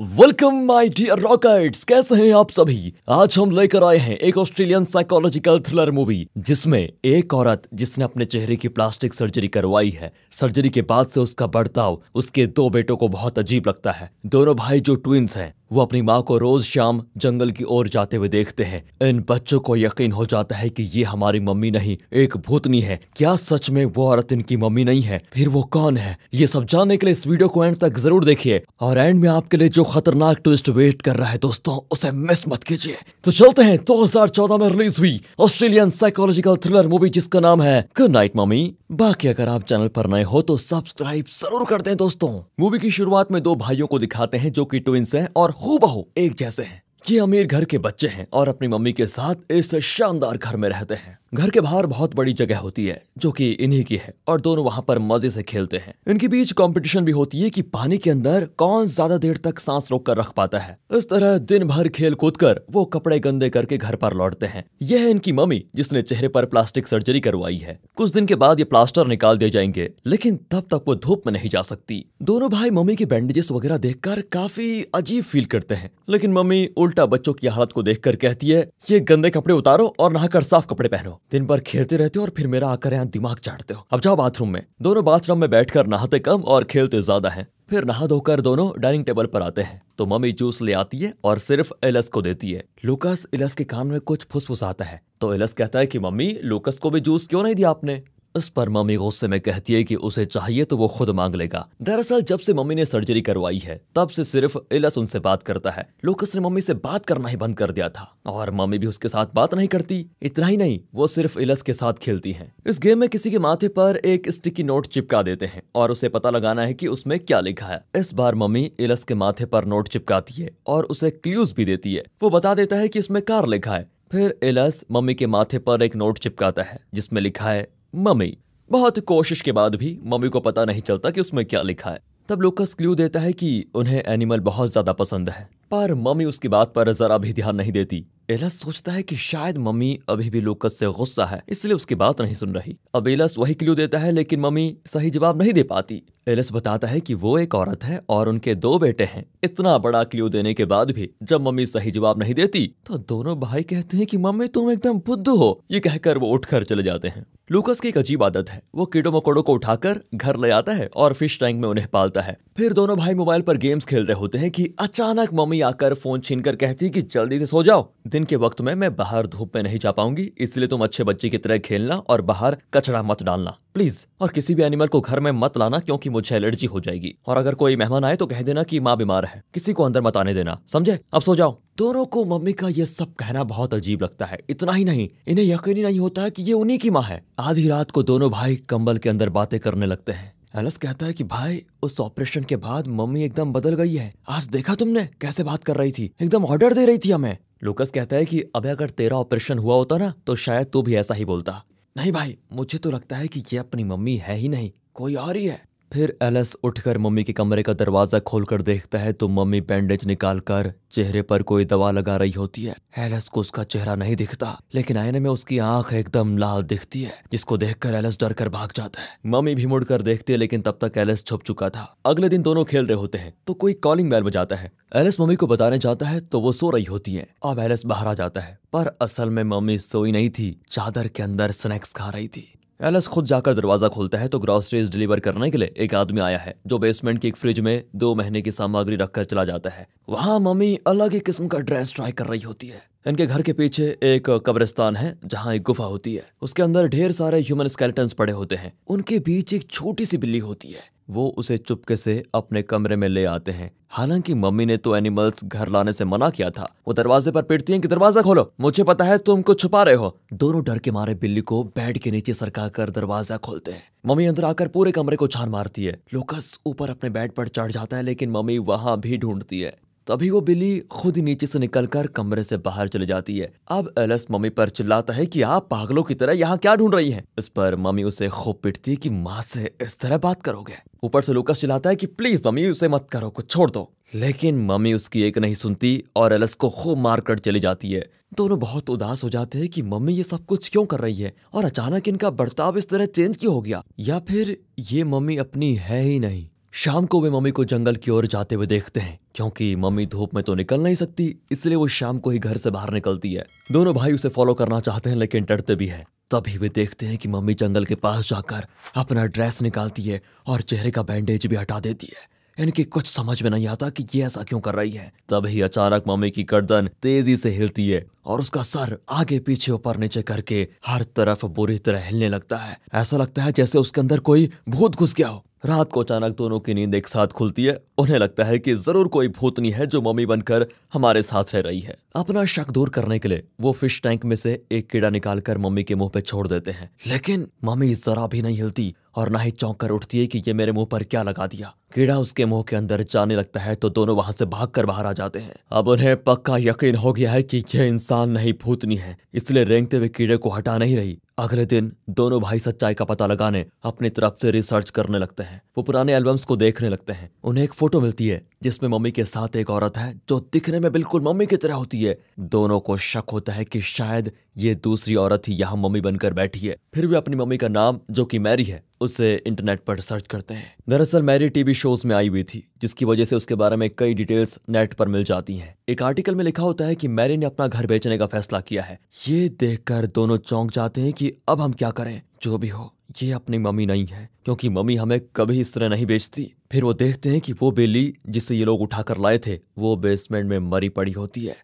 welcome my dear rockets कैसे हैं आप सभी आज हम लेकर आए हैं एक ऑस्ट्रेलियन साइकोलॉजिकल थ्रिलर मूवी जिसमें एक औरत जिसने अपने चेहरे की प्लास्टिक सर्जरी करवाई है सर्जरी के बाद से उसका बर्ताव उसके दो बेटों को बहुत अजीब लगता है दोनों भाई जो ट्विंस हैं वो अपनी माँ को रोज शाम जंगल की ओर जाते हुए देखते हैं इन बच्चों को यकीन हो जाता है कि ये हमारी मम्मी नहीं एक भूतनी है क्या सच में वो औरत इनकी मम्मी नहीं है फिर वो कौन है ये सब जानने के लिए इस वीडियो को एंड तक जरूर देखिए और एंड में आपके लिए जो खतरनाक ट्विस्ट वेट कर रहा है दोस्तों उसे मिस मत कीजिए तो चलते हैं दो तो में रिलीज हुई ऑस्ट्रेलियन साइकोलॉजिकल थ्रिलर मूवी जिसका नाम है गुड नाइट मम्मी बाकी अगर आप चैनल पर नए हो तो सब्सक्राइब जरूर कर दें दोस्तों मूवी की शुरुआत में दो भाइयों को दिखाते हैं जो की ट्विंस है और हूबहू एक जैसे हैं ये अमीर घर के बच्चे हैं और अपनी मम्मी के साथ इस शानदार घर में रहते हैं घर के बाहर बहुत बड़ी जगह होती है जो कि इन्हीं की है और दोनों वहां पर मजे से खेलते हैं इनके बीच कंपटीशन भी होती है कि पानी के अंदर कौन ज्यादा देर तक सांस रोक कर रख पाता है इस तरह दिन भर खेल कूद कर वो कपड़े गंदे करके घर पर लौटते हैं यह है इनकी मम्मी जिसने चेहरे पर प्लास्टिक सर्जरी करवाई है कुछ दिन के बाद ये प्लास्टर निकाल दिए जाएंगे लेकिन तब तक वो धूप में नहीं जा सकती दोनों भाई मम्मी के बैंडेजेस वगैरह कर काफी अजीब फील करते हैं लेकिन मम्मी उल्टा बच्चों की हालत को कर कहती है ये गंदे कपड़े उतारो और नहाकर साफ कपड़े पहनो दिन भर खेलते रहते हो और फिर मेरा आकर यहाँ दिमाग चाटते हो अब जाओ बाथरूम में दोनों बाथरूम में बैठकर नहाते कम और खेलते ज्यादा है फिर नहा धोकर दोनों डाइनिंग टेबल पर आते हैं तो मम्मी जूस ले आती है और सिर्फ एलस को देती है लूकस एलस के कान में कुछ फुसफुसाता है तो एलस कहता है कि मम्मी लूकस को भी जूस क्यों नहीं दिया आपने इस पर मम्मी गुस्से में कहती है कि उसे चाहिए तो वो खुद मांग लेगा दरअसल जब से मम्मी ने सर्जरी करवाई है तब से सिर्फ इलस उनसे बात करता है लोकस ने मम्मी से बात करना ही बंद कर दिया था और मम्मी भी उसके साथ बात नहीं करती इतना ही नहीं वो सिर्फ इलस के साथ खेलती है इस गेम में किसी के माथे पर एक स्टिकी नोट चिपका देते हैं और उसे पता लगाना है की उसमें क्या लिखा है इस बार मम्मी इलस के माथे पर नोट चिपकाती है और उसे क्ल्यूज भी देती है वो बता देता है की इसमें कार लिखा है फिर एलस मम्मी के माथे पर एक नोट चिपकाता है जिसमें लिखा है मम्मी बहुत कोशिश के बाद भी मम्मी को पता नहीं चलता कि उसमें क्या लिखा है तब लूकस क्ल्यू देता है कि उन्हें एनिमल बहुत ज्यादा पसंद है पर मम्मी उसकी बात पर जरा भी ध्यान नहीं देती एलस सोचता है कि शायद मम्मी अभी भी लोकस से गुस्सा है इसलिए उसकी बात नहीं सुन रही अब एलस वही क्ल्यू देता है लेकिन मम्मी सही जवाब नहीं दे पाती एलस बताता है कि वो एक औरत है और उनके दो बेटे हैं इतना बड़ा क्ल्यू देने के बाद भी जब मम्मी सही जवाब नहीं देती तो दोनों भाई कहते हैं कि मम्मी तुम एकदम बुद्ध हो ये कहकर वो उठकर चले जाते हैं लूकस की एक अजीब आदत है वो कीड़ो मकोड़ो को उठाकर घर ले आता है और फिश टैंक में उन्हें पालता है फिर दोनों भाई मोबाइल पर गेम्स खेल रहे होते हैं कि अचानक मम्मी आकर फोन छीन कर कहती कि जल्दी से सो जाओ दिन दिन के वक्त में मैं बाहर धूप में नहीं जा पाऊंगी इसलिए तुम अच्छे बच्चे की तरह खेलना और बाहर कचरा मत डालना प्लीज और किसी भी एनिमल को घर में मत लाना क्योंकि मुझे एलर्जी हो जाएगी और अगर कोई मेहमान आए तो कह देना कि माँ बीमार है किसी को अंदर मत आने देना समझे अब सो जाओ दोनों को मम्मी का ये सब कहना बहुत अजीब लगता है इतना ही नहीं इन्हें यकीन नहीं होता है कि ये उन्हीं की माँ है आधी रात को दोनों भाई कंबल के अंदर बातें करने लगते हैं एलस कहता है कि भाई उस ऑपरेशन के बाद मम्मी एकदम बदल गई है आज देखा तुमने कैसे बात कर रही थी एकदम ऑर्डर दे रही थी हमें लोकस कहता है कि अब अगर तेरा ऑपरेशन हुआ होता ना तो शायद तू भी ऐसा ही बोलता नहीं भाई मुझे तो लगता है कि ये अपनी मम्मी है ही नहीं कोई और ही है फिर एलस उठकर मम्मी के कमरे का दरवाजा खोलकर देखता है तो मम्मी बैंडेज निकालकर चेहरे पर कोई दवा लगा रही होती है एलस को उसका चेहरा नहीं दिखता लेकिन आईने में उसकी आंख एकदम लाल दिखती है जिसको देखकर एलस डर कर भाग जाता है मम्मी भी मुड़कर देखती है लेकिन तब तक एलस छुप चुका था अगले दिन दोनों खेल रहे होते हैं तो कोई कॉलिंग बैल बजाता है एलिस मम्मी को बताने जाता है तो वो सो रही होती है अब एलिस बाहर आ जाता है पर असल में मम्मी सोई नहीं थी चादर के अंदर स्नैक्स खा रही थी एलस खुद जाकर दरवाजा खोलता है तो ग्रॉसरीज डिलीवर करने के लिए एक आदमी आया है जो बेसमेंट की एक फ्रिज में दो महीने की सामग्री रखकर चला जाता है वहाँ मम्मी अलग ही किस्म का ड्रेस ट्राई कर रही होती है इनके घर के पीछे एक कब्रिस्तान है जहाँ एक गुफा होती है उसके अंदर ढेर सारे ह्यूमन स्केलेटन्स पड़े होते हैं उनके बीच एक छोटी सी बिल्ली होती है वो उसे चुपके से अपने कमरे में ले आते हैं हालांकि मम्मी ने तो एनिमल्स घर लाने से मना किया था वो दरवाजे पर पीटती है कि दरवाजा खोलो मुझे पता है तुम कुछ छुपा रहे हो दोनों डर के मारे बिल्ली को बेड के नीचे सरका कर दरवाजा खोलते हैं मम्मी अंदर आकर पूरे कमरे को छान मारती है लोकस ऊपर अपने बेड पर चढ़ जाता है लेकिन मम्मी वहां भी ढूंढती है तभी वो बिल्ली खुद ही नीचे से निकलकर कमरे से बाहर चली जाती है अब एलिस मम्मी पर चिल्लाता है कि आप पागलों की तरह यहाँ क्या ढूंढ रही हैं इस पर मम्मी उसे खूब पिटती है कि माँ से इस तरह बात करोगे ऊपर से लुकस चिल्लाता है कि प्लीज मम्मी उसे मत करो कुछ छोड़ दो लेकिन मम्मी उसकी एक नहीं सुनती और एलिस को खूब मार कर चली जाती है दोनों बहुत उदास हो जाते हैं कि मम्मी ये सब कुछ क्यों कर रही है और अचानक इनका बर्ताव इस तरह चेंज क्यों हो गया या फिर ये मम्मी अपनी है ही नहीं शाम को वे मम्मी को जंगल की ओर जाते हुए देखते हैं क्योंकि मम्मी धूप में तो निकल नहीं सकती इसलिए वो शाम को ही घर से बाहर निकलती है दोनों भाई उसे फॉलो करना चाहते हैं लेकिन डरते भी हैं तभी वे देखते हैं कि मम्मी जंगल के पास जाकर अपना ड्रेस निकालती है और चेहरे का बैंडेज भी हटा देती है इनकी कुछ समझ में नहीं आता कि ये ऐसा क्यों कर रही है तभी अचानक मम्मी की गर्दन तेजी से हिलती है और उसका सर आगे पीछे ऊपर नीचे करके हर तरफ बुरी तरह हिलने लगता है ऐसा लगता है जैसे उसके अंदर कोई भूत घुस गया हो रात को अचानक दोनों की नींद एक साथ खुलती है उन्हें लगता है कि जरूर कोई भूतनी है जो मम्मी बनकर हमारे साथ रह रही है अपना शक दूर करने के लिए वो फिश टैंक में से एक कीड़ा निकालकर मम्मी के मुंह पे छोड़ देते हैं लेकिन मम्मी जरा भी नहीं हिलती और ना ही चौंक कर उठती है कि ये मेरे मुंह पर क्या लगा दिया कीड़ा उसके मुंह के अंदर जाने लगता है तो दोनों वहां से भाग कर बाहर आ जाते हैं अब उन्हें पक्का यकीन हो गया है कि यह इंसान नहीं भूतनी है इसलिए रेंगते हुए कीड़े को हटा नहीं रही अगले दिन दोनों भाई सच्चाई का पता लगाने अपनी तरफ से रिसर्च करने लगते हैं वो पुराने एल्बम्स को देखने लगते हैं उन्हें एक फोटो मिलती है जिसमें मम्मी के साथ एक औरत है जो दिखने में बिल्कुल मम्मी की तरह होती है दोनों को शक होता है कि शायद ये दूसरी औरत ही यहाँ मम्मी बनकर बैठी है फिर भी अपनी मम्मी का नाम जो कि मैरी है उसे इंटरनेट पर सर्च करते हैं दरअसल मैरी टीवी शोज में आई हुई थी जिसकी वजह से उसके बारे में कई डिटेल्स नेट पर मिल जाती हैं एक आर्टिकल में लिखा होता है कि मैरी ने अपना घर बेचने का फैसला किया है ये देखकर दोनों चौंक जाते हैं कि अब हम क्या करें जो भी हो ये अपनी मम्मी नहीं है क्योंकि मम्मी हमें कभी इस तरह नहीं बेचती फिर वो देखते हैं कि वो बिल्ली जिसे ये लोग उठाकर लाए थे वो बेसमेंट में मरी पड़ी होती है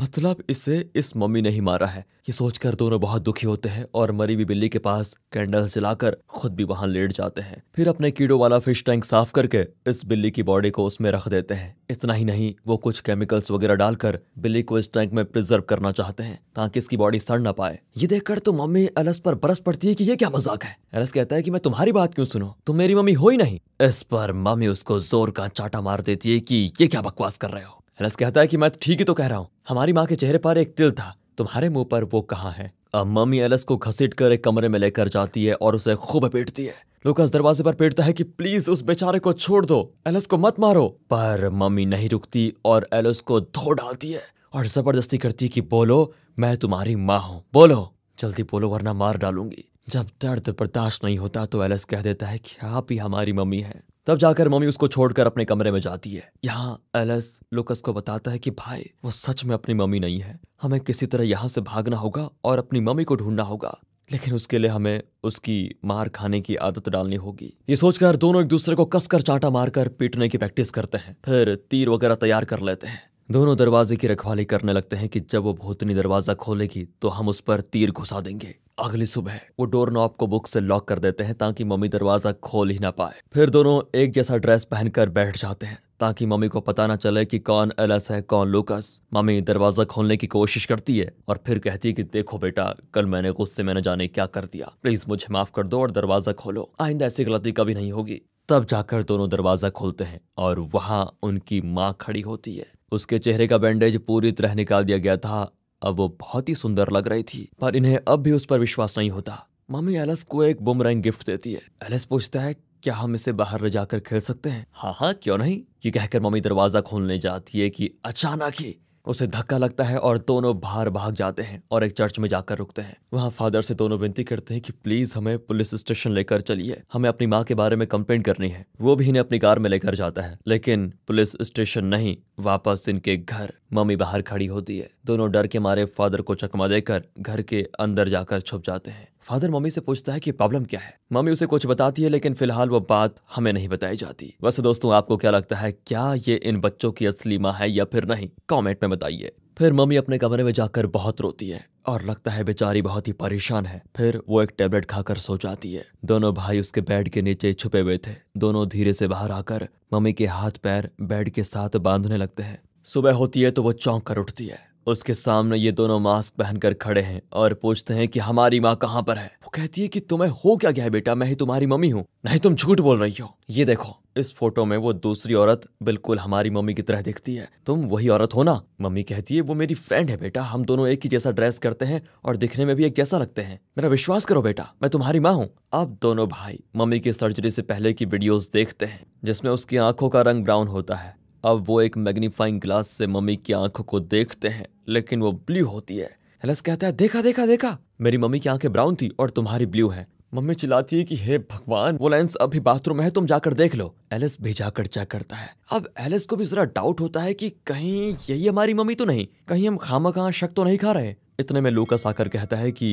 मतलब इसे इस मम्मी ने ही मारा है ये सोचकर दोनों बहुत दुखी होते हैं और मरी हुई बिल्ली के पास कैंडल जलाकर खुद भी वहां लेट जाते हैं फिर अपने कीड़ों वाला फिश टैंक साफ करके इस बिल्ली की बॉडी को उसमें रख देते हैं इतना ही नहीं वो कुछ केमिकल्स वगैरह डालकर बिल्ली को इस टैंक में प्रिजर्व करना चाहते हैं ताकि इसकी बॉडी सड़ ना पाए ये देखकर तो मम्मी एलस पर बरस पड़ती है कि ये क्या मजाक है एलस कहता है कि मैं तुम्हारी बात क्यों सुनो तुम मेरी मम्मी हो ही नहीं इस पर मम्मी उसको जोर का चाटा मार देती है कि ये क्या बकवास कर रहे हो रस कहता है कि मैं ठीक ही तो कह रहा हूँ हमारी माँ के चेहरे पर एक तिल था तुम्हारे मुंह पर वो कहाँ है अब मम्मी एलस को घसीट कर एक कमरे में लेकर जाती है और उसे खूब पीटती है लुकास दरवाजे पर पीटता है कि प्लीज उस बेचारे को छोड़ दो एलस को मत मारो पर मम्मी नहीं रुकती और एलस को धो डालती है और जबरदस्ती करती है कि बोलो मैं तुम्हारी माँ हूँ बोलो जल्दी बोलो वरना मार डालूंगी जब दर्द बर्दाश्त नहीं होता तो एलस कह देता है कि आप ही हमारी मम्मी है तब जाकर मम्मी उसको छोड़कर अपने कमरे में जाती है यहाँ एलस लुकस को बताता है कि भाई वो सच में अपनी मम्मी नहीं है हमें किसी तरह यहाँ से भागना होगा और अपनी मम्मी को ढूंढना होगा लेकिन उसके लिए हमें उसकी मार खाने की आदत डालनी होगी ये सोचकर दोनों एक दूसरे को कसकर चांटा मारकर पीटने की प्रैक्टिस करते हैं फिर तीर वगैरह तैयार कर लेते हैं दोनों दरवाजे की रखवाली करने लगते हैं कि जब वो भूतनी दरवाजा खोलेगी तो हम उस पर तीर घुसा देंगे अगली सुबह वो डोर नॉब को बुक से लॉक कर देते हैं ताकि मम्मी दरवाजा खोल ही ना पाए फिर दोनों एक जैसा ड्रेस पहनकर बैठ जाते हैं ताकि मम्मी को पता ना चले कि कौन एलस है कौन लूकस मम्मी दरवाजा खोलने की कोशिश करती है और फिर कहती है कि देखो बेटा कल मैंने गुस्से में न जाने क्या कर दिया प्लीज मुझे माफ कर दो और दरवाजा खोलो आइंदा ऐसी गलती कभी नहीं होगी तब जाकर दोनों दरवाजा खोलते हैं और वहां उनकी माँ खड़ी होती है उसके चेहरे का बैंडेज पूरी तरह निकाल दिया गया था अब वो बहुत ही सुंदर लग रही थी पर इन्हें अब भी उस पर विश्वास नहीं होता मम्मी एलिस को एक बुमरैंग गिफ्ट देती है एलिस पूछता है क्या हम इसे बाहर ले जाकर खेल सकते हैं हाँ हाँ क्यों नहीं ये कहकर मम्मी दरवाजा खोलने जाती है कि अचानक ही उसे धक्का लगता है और दोनों बाहर भाग जाते हैं और एक चर्च में जाकर रुकते हैं वहाँ फादर से दोनों विनती करते हैं कि प्लीज हमें पुलिस स्टेशन लेकर चलिए हमें अपनी माँ के बारे में कंप्लेंट करनी है वो भी इन्हें अपनी कार में लेकर जाता है लेकिन पुलिस स्टेशन नहीं वापस इनके घर मम्मी बाहर खड़ी होती है दोनों डर के मारे फादर को चकमा देकर घर के अंदर जाकर छुप जाते हैं फादर मम्मी से पूछता है कि प्रॉब्लम क्या है मम्मी उसे कुछ बताती है लेकिन फिलहाल वो बात हमें नहीं बताई जाती वैसे दोस्तों आपको क्या लगता है क्या ये इन बच्चों की असली माँ है या फिर नहीं कॉमेंट में बताइए फिर मम्मी अपने कमरे में जाकर बहुत रोती है और लगता है बेचारी बहुत ही परेशान है फिर वो एक टेबलेट खाकर सो जाती है दोनों भाई उसके बेड के नीचे छुपे हुए थे दोनों धीरे से बाहर आकर मम्मी के हाथ पैर बेड के साथ बांधने लगते हैं सुबह होती है तो वो चौंक कर उठती है उसके सामने ये दोनों मास्क पहनकर खड़े हैं और पूछते हैं कि हमारी माँ कहाँ पर है वो कहती है कि तुम्हें हो क्या गया है बेटा मैं ही तुम्हारी मम्मी हूँ नहीं तुम झूठ बोल रही हो ये देखो इस फोटो में वो दूसरी औरत बिल्कुल हमारी मम्मी की तरह दिखती है तुम वही औरत हो ना मम्मी कहती है वो मेरी फ्रेंड है बेटा हम दोनों एक ही जैसा ड्रेस करते हैं और दिखने में भी एक जैसा लगते हैं मेरा विश्वास करो बेटा मैं तुम्हारी माँ हूँ अब दोनों भाई मम्मी की सर्जरी से पहले की वीडियोस देखते हैं जिसमें उसकी आंखों का रंग ब्राउन होता है अब वो एक मैग्नीफाइंग ग्लास से मम्मी की आंखों को देखते हैं लेकिन वो ब्लू होती है हेलस कहता है देखा देखा देखा मेरी मम्मी की आंखें ब्राउन थी और तुम्हारी ब्लू है मम्मी चिल्लाती है कि हे भगवान वो लेंस अभी बाथरूम में है तुम जाकर देख लो एलिस भी जाकर चेक करता है अब एलिस को भी जरा डाउट होता है कि कहीं यही हमारी मम्मी तो नहीं कहीं हम खामा खा शक तो नहीं खा रहे इतने में लूकस आकर कहता है कि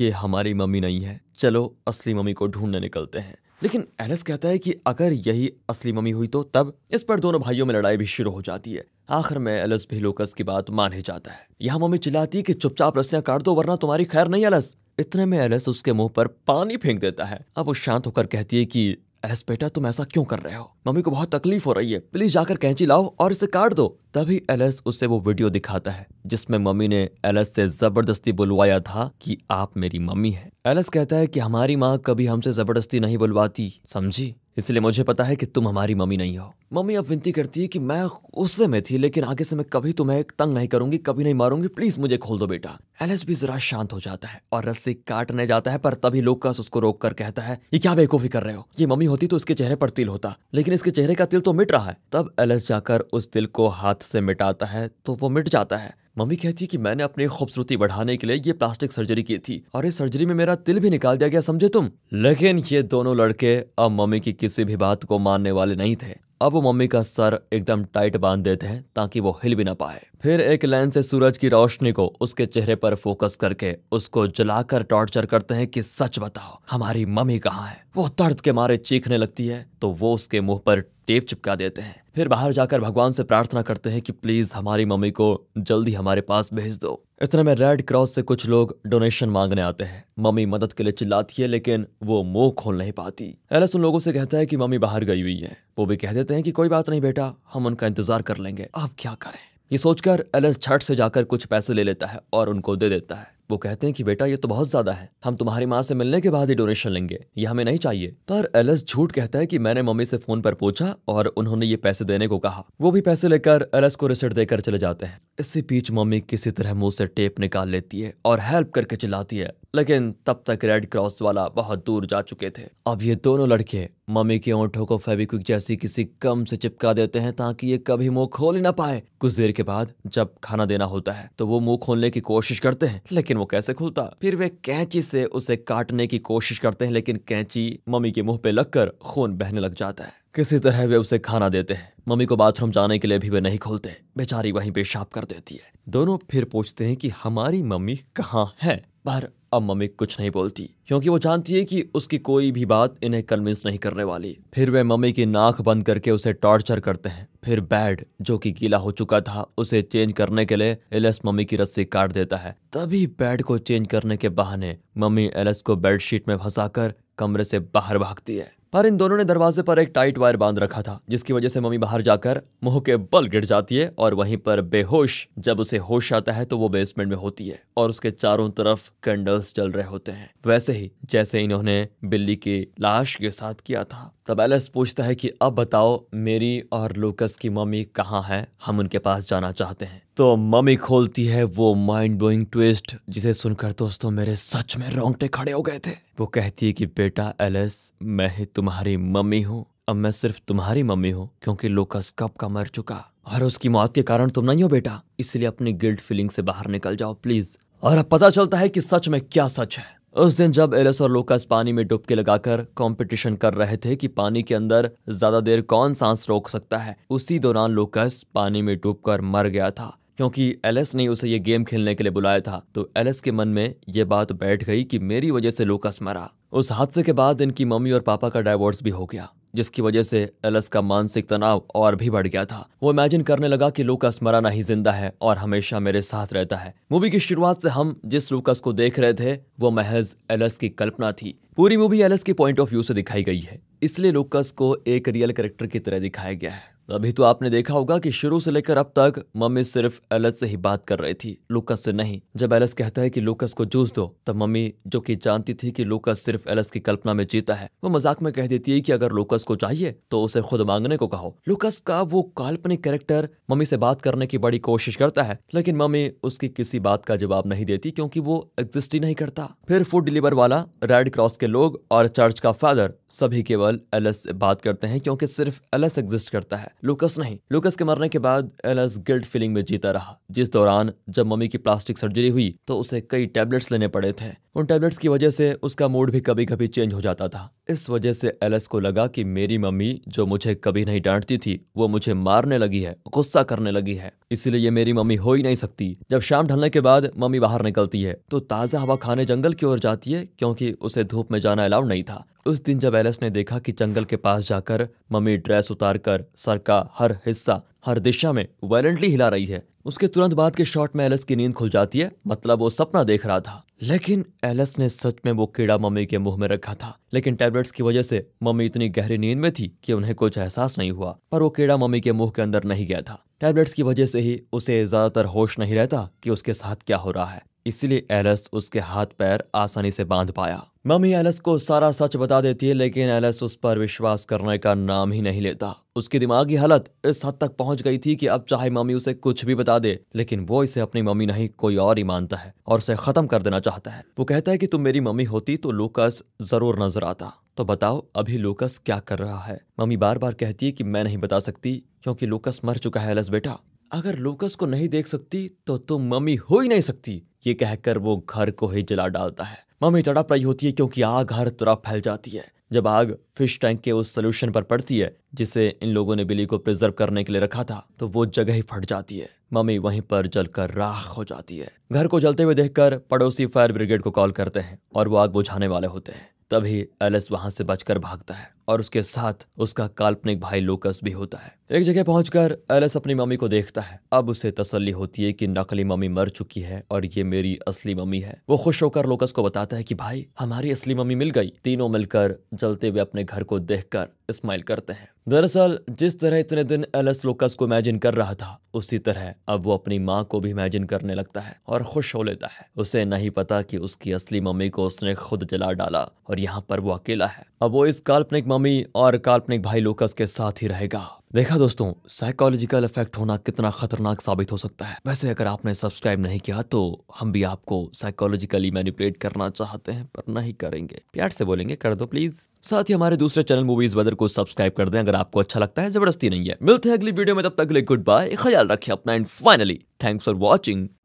ये हमारी मम्मी नहीं है चलो असली मम्मी को ढूंढने निकलते हैं लेकिन एलिस कहता है कि अगर यही असली मम्मी हुई तो तब इस पर दोनों भाइयों में लड़ाई भी शुरू हो जाती है आखिर में एलिस भी लोकस की बात मान ही जाता है यहाँ मम्मी चिल्लाती है कि चुपचाप रस्सियां काट दो वरना तुम्हारी खैर नहीं एलिस इतने में एलिस उसके मुंह पर पानी फेंक देता है अब वो शांत होकर कहती है कि एस बेटा तुम ऐसा क्यों कर रहे हो मम्मी को बहुत तकलीफ हो रही है प्लीज जाकर कैंची लाओ और इसे काट दो तभी एलएस उसे वो वीडियो दिखाता है जिसमें मम्मी ने एलएस से जबरदस्ती बुलवाया था कि आप मेरी मम्मी है एलएस कहता है कि हमारी माँ कभी हमसे जबरदस्ती नहीं बुलवाती समझी इसलिए मुझे पता है कि तुम हमारी मम्मी नहीं हो मम्मी अब विनती करती है कि मैं गुस्से में थी लेकिन आगे से मैं कभी तुम्हें तंग नहीं करूंगी कभी नहीं मारूंगी प्लीज मुझे खोल दो बेटा एलिस भी जरा शांत हो जाता है और रस्सी काटने जाता है पर तभी लोकस उसको रोक कर कहता है ये क्या बेकूफ़ी कर रहे हो ये मम्मी होती तो इसके चेहरे पर तिल होता लेकिन इसके चेहरे का तिल तो मिट रहा है तब एलिस जाकर उस तिल को हाथ से मिटाता है तो वो मिट जाता है मम्मी कहती कि मैंने अपनी खूबसूरती बढ़ाने के लिए ये प्लास्टिक सर्जरी की थी और इस सर्जरी में मेरा तिल भी निकाल दिया गया समझे तुम लेकिन ये दोनों लड़के अब मम्मी की किसी भी बात को मानने वाले नहीं थे अब वो मम्मी का सर एकदम टाइट बांध देते हैं ताकि वो हिल भी ना पाए फिर एक लाइन से सूरज की रोशनी को उसके चेहरे पर फोकस करके उसको जलाकर टॉर्चर करते हैं कि सच बताओ हमारी मम्मी कहाँ है वो दर्द के मारे चीखने लगती है तो वो उसके मुंह पर टेप चिपका देते हैं फिर बाहर जाकर भगवान से प्रार्थना करते हैं कि प्लीज हमारी मम्मी को जल्दी हमारे पास भेज दो इतने में रेड क्रॉस से कुछ लोग डोनेशन मांगने आते हैं मम्मी मदद के लिए चिल्लाती है लेकिन वो मुंह खोल नहीं पाती एलिस उन लोगों से कहता है कि मम्मी बाहर गई हुई है वो भी कह देते हैं कि कोई बात नहीं बेटा हम उनका इंतजार कर लेंगे आप क्या करें ये सोचकर एलिस छठ से जाकर कुछ पैसे ले लेता है और उनको दे देता है वो कहते हैं कि बेटा ये तो बहुत ज्यादा है हम तुम्हारी माँ से मिलने के बाद ही डोनेशन लेंगे ये हमें नहीं चाहिए पर एलिस झूठ कहता है कि मैंने मम्मी से फोन पर पूछा और उन्होंने ये पैसे देने को कहा वो भी पैसे लेकर एलिस को रिसिट देकर चले जाते हैं इसी बीच मम्मी किसी तरह मुंह से टेप निकाल लेती है और हेल्प करके चिल्लाती है लेकिन तब तक रेड क्रॉस वाला बहुत दूर जा चुके थे अब ये दोनों लड़के मम्मी के ओंठों को फेविक्विक जैसी किसी कम से चिपका देते हैं ताकि ये कभी मुंह खोल ही ना पाए कुछ देर के बाद जब खाना देना होता है तो वो मुंह खोलने की कोशिश करते हैं लेकिन वो कैसे खुलता फिर वे कैंची से उसे काटने की कोशिश करते हैं लेकिन कैंची मम्मी के मुंह पे लगकर खून बहने लग जाता है किसी तरह वे उसे खाना देते हैं मम्मी को बाथरूम जाने के लिए भी वे नहीं खोलते बेचारी वहीं पेशाब कर देती है दोनों फिर पूछते हैं कि हमारी मम्मी कहाँ है पर अब मम्मी कुछ नहीं बोलती क्योंकि वो जानती है कि उसकी कोई भी बात इन्हें कन्विंस नहीं करने वाली फिर वे मम्मी की नाक बंद करके उसे टॉर्चर करते हैं फिर बेड जो कि गीला हो चुका था उसे चेंज करने के लिए एलएस मम्मी की रस्सी काट देता है तभी बेड को चेंज करने के बहाने मम्मी एलएस को बेडशीट में फंसा कमरे से बाहर भागती है पर इन दोनों ने दरवाजे पर एक टाइट वायर बांध रखा था जिसकी वजह से मम्मी बाहर जाकर मुंह के बल गिर जाती है और वहीं पर बेहोश जब उसे होश आता है तो वो बेसमेंट में होती है और उसके चारों तरफ कैंडल्स जल रहे होते हैं वैसे ही जैसे इन्होंने बिल्ली की लाश के साथ किया था तब एलिस पूछता है कि अब बताओ मेरी और लूकस की मम्मी कहाँ है हम उनके पास जाना चाहते हैं तो मम्मी खोलती है वो माइंड ब्लोइंग ट्विस्ट जिसे सुनकर दोस्तों मेरे सच में रोंगटे खड़े हो गए थे वो कहती है कि बेटा एलिस मैं ही तुम्हारी मम्मी हूँ अब मैं सिर्फ तुम्हारी मम्मी हूँ क्योंकि लोकस कब का मर चुका और उसकी मौत के कारण तुम नहीं हो बेटा इसलिए अपनी गिल्ट फीलिंग से बाहर निकल जाओ प्लीज और अब पता चलता है कि सच में क्या सच है उस दिन जब एलिस और लोकस पानी में डुबकी लगाकर कंपटीशन कर रहे थे कि पानी के अंदर ज्यादा देर कौन सांस रोक सकता है उसी दौरान लोकस पानी में डूबकर मर गया था क्योंकि एलिस ने उसे ये गेम खेलने के लिए बुलाया था तो एलिस के मन में ये बात बैठ गई कि मेरी वजह से लोकस मरा उस हादसे के बाद इनकी मम्मी और पापा का डाइवोर्स भी हो गया जिसकी वजह से एलस का मानसिक तनाव और भी बढ़ गया था वो इमेजिन करने लगा कि लूकस मरा नहीं जिंदा है और हमेशा मेरे साथ रहता है मूवी की शुरुआत से हम जिस लूकस को देख रहे थे वो महज एलस की कल्पना थी पूरी मूवी एलस के पॉइंट ऑफ व्यू से दिखाई गई है इसलिए लूकस को एक रियल करेक्टर की तरह दिखाया गया है तो अभी तो आपने देखा होगा कि शुरू से लेकर अब तक मम्मी सिर्फ एलस से ही बात कर रही थी लूकस से नहीं जब एलस कहता है कि लूकस को जूस दो तब मम्मी जो कि जानती थी कि लूकस सिर्फ एलस की कल्पना में जीता है वो मजाक में कह देती है कि अगर लूकस को चाहिए तो उसे खुद मांगने को कहो लूकस का वो काल्पनिक कैरेक्टर मम्मी से बात करने की बड़ी कोशिश करता है लेकिन मम्मी उसकी किसी बात का जवाब नहीं देती क्योंकि वो एग्जिस्ट ही नहीं करता फिर फूड डिलीवर वाला रेड क्रॉस के लोग और चर्च का फादर सभी केवल एलस से बात करते हैं क्योंकि सिर्फ एलस एग्जिस्ट करता है लुकस नहीं लुकस के मरने के बाद एलस गिल्ट फीलिंग में जीता रहा जिस दौरान जब मम्मी की प्लास्टिक सर्जरी हुई तो उसे कई टैबलेट्स लेने पड़े थे उन टैबलेट्स की वजह से उसका मूड भी कभी कभी चेंज हो जाता था इस वजह से एलस को लगा कि मेरी मम्मी जो मुझे कभी नहीं डांटती थी वो मुझे मारने लगी है गुस्सा करने लगी है इसीलिए ये मेरी मम्मी हो ही नहीं सकती जब शाम ढलने के बाद मम्मी बाहर निकलती है तो ताज़ा हवा खाने जंगल की ओर जाती है क्योंकि उसे धूप में जाना अलाउड नहीं था उस दिन जब एलिस ने देखा कि जंगल के पास जाकर मम्मी ड्रेस उतारकर सर का हर हिस्सा हर दिशा में वायलेंटली हिला रही है उसके तुरंत बाद के शॉट में एलिस की नींद खुल जाती है मतलब वो सपना देख रहा था लेकिन एलिस ने सच में वो कीड़ा मम्मी के मुंह में रखा था लेकिन टैबलेट्स की वजह से मम्मी इतनी गहरी नींद में थी कि उन्हें कुछ एहसास नहीं हुआ पर वो कीड़ा मम्मी के मुंह के अंदर नहीं गया था टैबलेट्स की वजह से ही उसे ज्यादातर होश नहीं रहता कि उसके साथ क्या हो रहा है इसलिए एलिस उसके हाथ पैर आसानी से बांध पाया मम्मी एलस को सारा सच बता देती है लेकिन एलस उस पर विश्वास करने का नाम ही नहीं लेता उसकी दिमागी हालत इस हद तक पहुंच गई थी कि अब चाहे मम्मी उसे कुछ भी बता दे लेकिन वो इसे अपनी मम्मी नहीं कोई और ही मानता है और उसे खत्म कर देना चाहता है वो कहता है कि तुम मेरी मम्मी होती तो लूकस जरूर नजर आता तो बताओ अभी लूकस क्या कर रहा है मम्मी बार बार कहती है कि मैं नहीं बता सकती क्योंकि लूकस मर चुका है एलस बेटा अगर लूकस को नहीं देख सकती तो तुम मम्मी हो ही नहीं सकती ये कहकर वो घर को ही जला डालता है मम्मी तड़प रही होती है क्योंकि आग हर तरफ फैल जाती है जब आग फिश टैंक के उस सोल्यूशन पर पड़ती है जिसे इन लोगों ने बिली को प्रिजर्व करने के लिए रखा था तो वो जगह ही फट जाती है मम्मी वहीं पर जलकर राख हो जाती है घर को जलते हुए देखकर पड़ोसी फायर ब्रिगेड को कॉल करते हैं और वो आग बुझाने वाले होते हैं तभी एलिस वहां से बचकर भागता है और उसके साथ उसका काल्पनिक भाई लोकस भी होता है एक जगह पहुंचकर एलिस अपनी मम्मी को देखता है अब उसे तसल्ली होती है कि नकली मम्मी मर चुकी है और ये मेरी असली मम्मी है वो खुश होकर लोकस को बताता है कि भाई हमारी असली मम्मी मिल गई तीनों मिलकर जलते हुए अपने घर को देखकर स्माइल करते हैं दरअसल जिस तरह इतने दिन एलिस लोकस को इमेजिन कर रहा था उसी तरह अब वो अपनी माँ को भी इमेजिन करने लगता है और खुश हो लेता है उसे नहीं पता कि उसकी असली मम्मी को उसने खुद जला डाला और यहाँ पर वो अकेला है अब वो इस काल्पनिक मम्मी और काल्पनिक भाई लोकस के साथ ही रहेगा देखा दोस्तों साइकोलॉजिकल इफेक्ट होना कितना खतरनाक साबित हो सकता है वैसे अगर आपने सब्सक्राइब नहीं किया तो हम भी आपको साइकोलॉजिकली मैनिपुलेट करना चाहते हैं पर नहीं करेंगे प्यार से बोलेंगे कर दो प्लीज साथ ही हमारे दूसरे चैनल मूवीज वेदर को सब्सक्राइब कर दें अगर आपको अच्छा लगता है जबरदस्ती नहीं है मिलते हैं अगली वीडियो में तब तक गुड बाय ख्याल रखें अपना and finally thanks for watching